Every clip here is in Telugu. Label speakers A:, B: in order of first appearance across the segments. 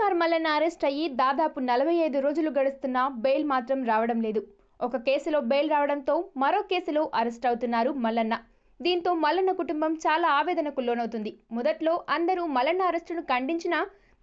A: మర్మలను అరెస్ట్ అయ్యి దాదాపు నలభై ఐదు రోజులు గడుస్తున్నా బెయిల్ మాత్రం రావడం లేదు ఒక కేసులో బెయిల్ రావడంతో మరో కేసులో అరెస్ట్ అవుతున్నారు మల్లన్న దీంతో మల్లన్న కుటుంబం చాలా ఆవేదనకు లోనవుతుంది మొదట్లో అందరూ మల్లన్న అరెస్టును ఖండించినా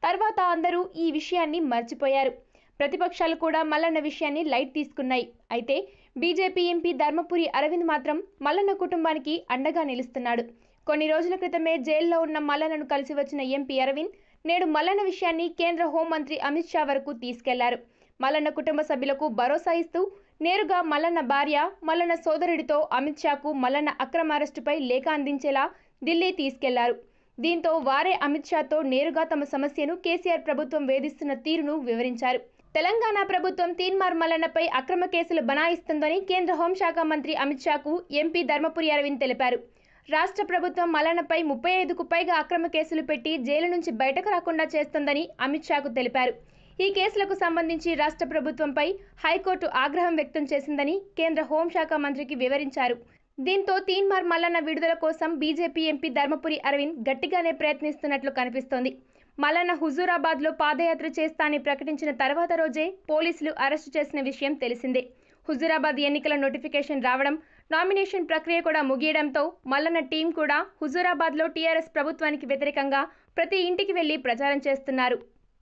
A: తర్వాత అందరూ ఈ విషయాన్ని మర్చిపోయారు ప్రతిపక్షాలు కూడా మల్లన్న విషయాన్ని లైట్ తీసుకున్నాయి అయితే బీజేపీ ఎంపీ ధర్మపురి అరవింద్ మాత్రం మల్లన్న కుటుంబానికి అండగా నిలుస్తున్నాడు కొన్ని రోజుల క్రితమే జైల్లో ఉన్న మల్లన్నను కలిసి వచ్చిన ఎంపీ అరవింద్ నేడు మల్లన్న విషయాన్ని కేంద్ర హోంమంత్రి అమిత్ షా వరకు తీసుకెళ్లారు మల్లన్న కుటుంబ సభ్యులకు భరోసా ఇస్తూ నేరుగా మల్లన్న భార్య మల్లన్న సోదరుడితో అమిత్ షాకు మల్లన్న అక్రమ అరెస్టుపై లేఖ అందించేలా ఢిల్లీ తీసుకెళ్లారు దీంతో వారే అమిత్ షాతో నేరుగా తమ సమస్యను కేసీఆర్ ప్రభుత్వం వేధిస్తున్న తీరును వివరించారు తెలంగాణ ప్రభుత్వం తీన్మార్ మల్లన్నపై అక్రమ కేసులు బనాయిస్తుందని కేంద్ర హోంశాఖ మంత్రి అమిత్ షాకు ఎంపీ ధర్మపురి అరవింద్ తెలిపారు రాష్ట్ర ప్రభుత్వం మలానపై ముప్పై ఐదుకు పైగా అక్రమ కేసులు పెట్టి జైలు నుంచి బయటకు రాకుండా చేస్తోందని అమిత్ షాకు తెలిపారు ఈ కేసులకు సంబంధించి రాష్ట్ర ప్రభుత్వంపై హైకోర్టు ఆగ్రహం వ్యక్తం చేసిందని కేంద్ర హోంశాఖ మంత్రికి వివరించారు దీంతో తీన్మార్ మల్లన్న విడుదల కోసం బీజేపీ ఎంపీ ధర్మపురి అరవింద్ గట్టిగానే ప్రయత్నిస్తున్నట్లు కనిపిస్తోంది మల్లన్న హుజూరాబాద్లో పాదయాత్ర చేస్తానని ప్రకటించిన తర్వాత రోజే పోలీసులు అరెస్టు చేసిన విషయం తెలిసిందే హుజూరాబాద్ ఎన్నికల నోటిఫికేషన్ రావడం నామినేషన్ ప్రక్రియ కూడా ముగియడంతో మల్లన్న టీం కూడా హుజూరాబాద్లో టీఆర్ఎస్ ప్రభుత్వానికి వ్యతిరేకంగా ప్రతి ఇంటికి వెళ్లి ప్రచారం చేస్తున్నారు